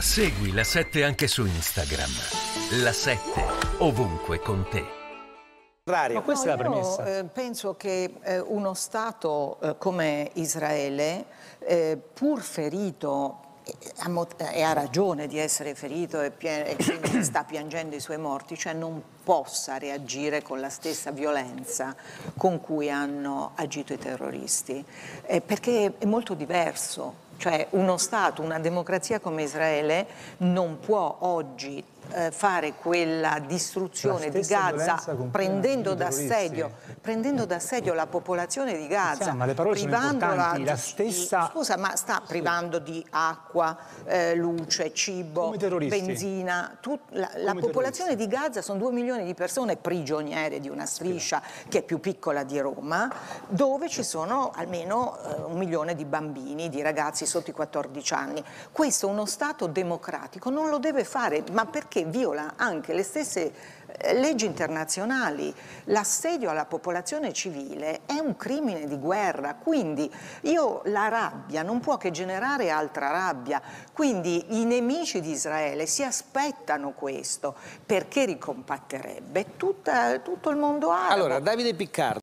Segui la 7 anche su Instagram. La 7 ovunque con te. Ma questa no, è la premessa. Io, eh, penso che eh, uno Stato eh, come Israele, eh, pur ferito eh, eh, e ha ragione di essere ferito e, e quindi sta piangendo i suoi morti, cioè non possa reagire con la stessa violenza con cui hanno agito i terroristi, perché è molto diverso cioè uno Stato, una democrazia come Israele non può oggi eh, fare quella distruzione di Gaza prendendo d'assedio, prendendo d'assedio la popolazione di Gaza, sì, privandola di, la stessa... scusa, ma sta privando di acqua, eh, luce, cibo, benzina, tut, la, la popolazione di Gaza sono 2 milioni di persone prigioniere di una striscia sì. che è più piccola di Roma, dove ci sono almeno eh, un milione di bambini, di ragazzi sotto i 14 anni. Questo uno Stato democratico non lo deve fare, ma perché che viola anche le stesse eh, leggi internazionali. L'assedio alla popolazione civile è un crimine di guerra, quindi io, la rabbia non può che generare altra rabbia, quindi i nemici di Israele si aspettano questo perché ricompatterebbe tutta, tutto il mondo arabo. Allora, Davide Piccardo.